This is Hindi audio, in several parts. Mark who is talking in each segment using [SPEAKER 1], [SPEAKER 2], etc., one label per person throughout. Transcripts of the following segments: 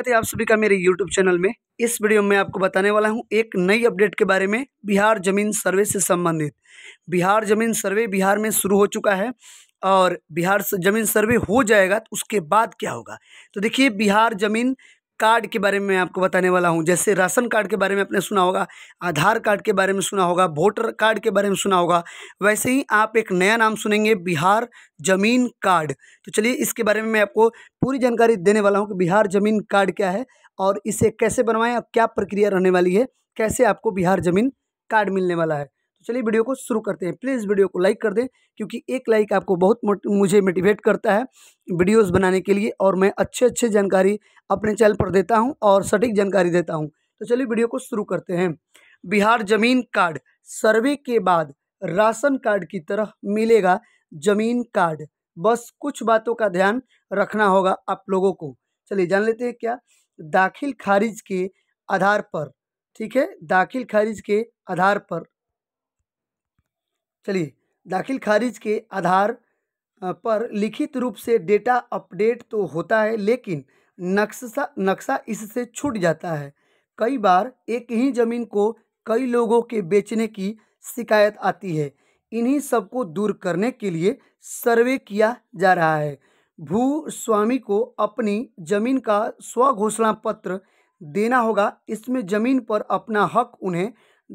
[SPEAKER 1] स्वागत आप सभी का मेरे YouTube चैनल में इस वीडियो में आपको बताने वाला हूं एक नई अपडेट के बारे में बिहार जमीन सर्वे से संबंधित बिहार जमीन सर्वे बिहार में शुरू हो चुका है और बिहार जमीन सर्वे हो जाएगा तो उसके बाद क्या होगा तो देखिए बिहार जमीन कार्ड के बारे में आपको बताने वाला हूँ जैसे राशन कार्ड के बारे में आपने सुना होगा आधार कार्ड के बारे में सुना होगा वोटर कार्ड के बारे में सुना होगा वैसे ही आप एक नया नाम सुनेंगे बिहार जमीन कार्ड तो चलिए इसके बारे में मैं आपको पूरी जानकारी देने वाला हूँ कि बिहार जमीन कार्ड क्या है और इसे कैसे बनवाएं और क्या प्रक्रिया रहने वाली है कैसे आपको बिहार जमीन कार्ड मिलने वाला है चलिए वीडियो को शुरू करते हैं प्लीज़ वीडियो को लाइक कर दें क्योंकि एक लाइक आपको बहुत मुझे मोटिवेट करता है वीडियोस बनाने के लिए और मैं अच्छे अच्छे जानकारी अपने चैनल पर देता हूं और सटीक जानकारी देता हूं तो चलिए वीडियो को शुरू करते हैं बिहार जमीन कार्ड सर्वे के बाद राशन कार्ड की तरह मिलेगा जमीन कार्ड बस कुछ बातों का ध्यान रखना होगा आप लोगों को चलिए जान लेते हैं क्या दाखिल खारिज के आधार पर ठीक है दाखिल खारिज के आधार पर चलिए दाखिल खारिज के आधार पर लिखित रूप से डेटा अपडेट तो होता है लेकिन नक्शा नक्शा इससे छूट जाता है कई बार एक ही ज़मीन को कई लोगों के बेचने की शिकायत आती है इन्हीं सबको दूर करने के लिए सर्वे किया जा रहा है भू स्वामी को अपनी जमीन का स्व घोषणा पत्र देना होगा इसमें ज़मीन पर अपना हक उन्हें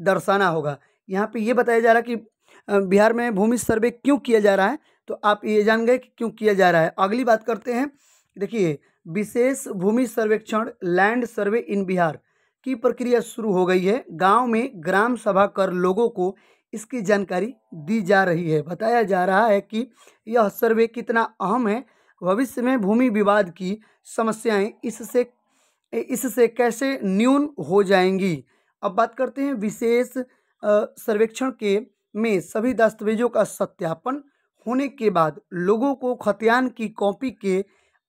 [SPEAKER 1] दर्शाना होगा यहाँ पे ये बताया जा रहा है कि बिहार में भूमि सर्वे क्यों किया जा रहा है तो आप ये जान गए कि क्यों किया जा रहा है अगली बात करते हैं देखिए विशेष भूमि सर्वेक्षण लैंड सर्वे इन बिहार की प्रक्रिया शुरू हो गई है गांव में ग्राम सभा कर लोगों को इसकी जानकारी दी जा रही है बताया जा रहा है कि यह सर्वे कितना अहम है भविष्य में भूमि विवाद की समस्याएं इससे इससे कैसे न्यून हो जाएंगी अब बात करते हैं विशेष सर्वेक्षण के में सभी दस्तावेजों का सत्यापन होने के बाद लोगों को खतियान की कॉपी के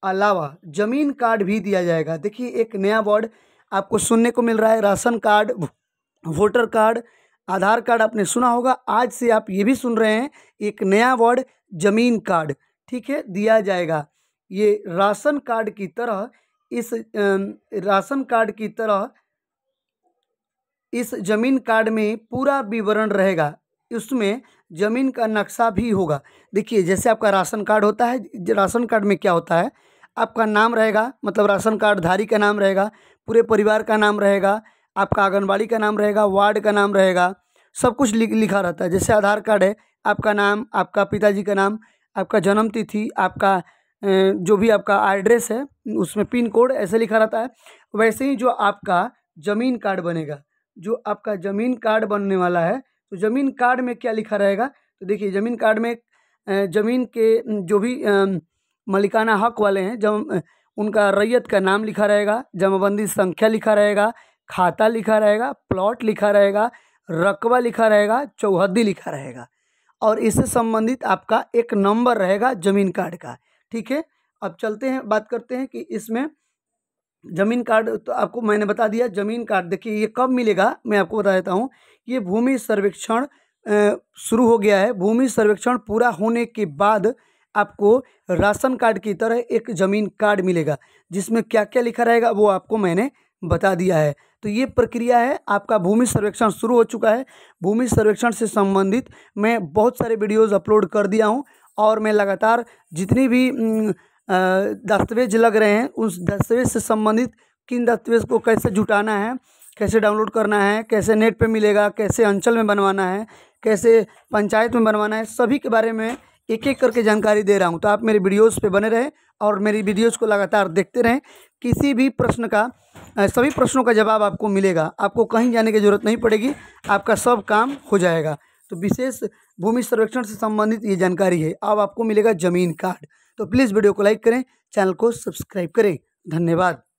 [SPEAKER 1] अलावा ज़मीन कार्ड भी दिया जाएगा देखिए एक नया वर्ड आपको सुनने को मिल रहा है ration card voter card Aadhaar card आपने सुना होगा आज से आप ये भी सुन रहे हैं एक नया वर्ड ज़मीन कार्ड ठीक है दिया जाएगा ये राशन कार्ड की तरह इस राशन कार्ड की तरह इस जमीन कार्ड में पूरा विवरण रहेगा उसमें ज़मीन का नक्शा भी होगा देखिए जैसे आपका राशन कार्ड होता है राशन कार्ड में क्या होता है आपका नाम रहेगा मतलब राशन कार्डधारी का नाम रहेगा पूरे परिवार का नाम रहेगा आपका आंगनबाड़ी का नाम रहेगा वार्ड का नाम रहेगा सब कुछ लिखा रहता है जैसे आधार कार्ड है आपका नाम आपका पिताजी का नाम आपका जन्म तिथि आपका जो भी आपका एड्रेस है उसमें पिन कोड ऐसे लिखा रहता है वैसे ही जो आपका ज़मीन कार्ड बनेगा जो आपका ज़मीन कार्ड बनने वाला है तो ज़मीन कार्ड में क्या लिखा रहेगा तो देखिए ज़मीन कार्ड में ज़मीन के जो भी मलिकाना हक वाले हैं जब उनका रैयत का नाम लिखा रहेगा जमाबंदी संख्या लिखा रहेगा खाता लिखा रहेगा प्लॉट लिखा रहेगा रकबा लिखा रहेगा चौहद्दी लिखा रहेगा और इससे संबंधित आपका एक नंबर रहेगा ज़मीन कार्ड का ठीक है अब चलते हैं बात करते हैं कि इसमें ज़मीन कार्ड तो आपको मैंने बता दिया ज़मीन कार्ड देखिए ये कब मिलेगा मैं आपको बता देता हूँ ये भूमि सर्वेक्षण शुरू हो गया है भूमि सर्वेक्षण पूरा होने के बाद आपको राशन कार्ड की तरह एक ज़मीन कार्ड मिलेगा जिसमें क्या क्या लिखा रहेगा वो आपको मैंने बता दिया है तो ये प्रक्रिया है आपका भूमि सर्वेक्षण शुरू हो चुका है भूमि सर्वेक्षण से संबंधित मैं बहुत सारे वीडियोज़ अपलोड कर दिया हूँ और मैं लगातार जितनी भी दस्तावेज लग रहे हैं उस दस्तावेज से संबंधित किन दस्तावेज को कैसे जुटाना है कैसे डाउनलोड करना है कैसे नेट पे मिलेगा कैसे अंचल में बनवाना है कैसे पंचायत में बनवाना है सभी के बारे में एक एक करके जानकारी दे रहा हूँ तो आप मेरे वीडियोस पे बने रहें और मेरी वीडियोस को लगातार देखते रहें किसी भी प्रश्न का सभी प्रश्नों का जवाब आपको मिलेगा आपको कहीं जाने की ज़रूरत नहीं पड़ेगी आपका सब काम हो जाएगा तो विशेष भूमि सर्वेक्षण से संबंधित ये जानकारी है अब आपको मिलेगा जमीन कार्ड तो प्लीज़ वीडियो को लाइक करें चैनल को सब्सक्राइब करें धन्यवाद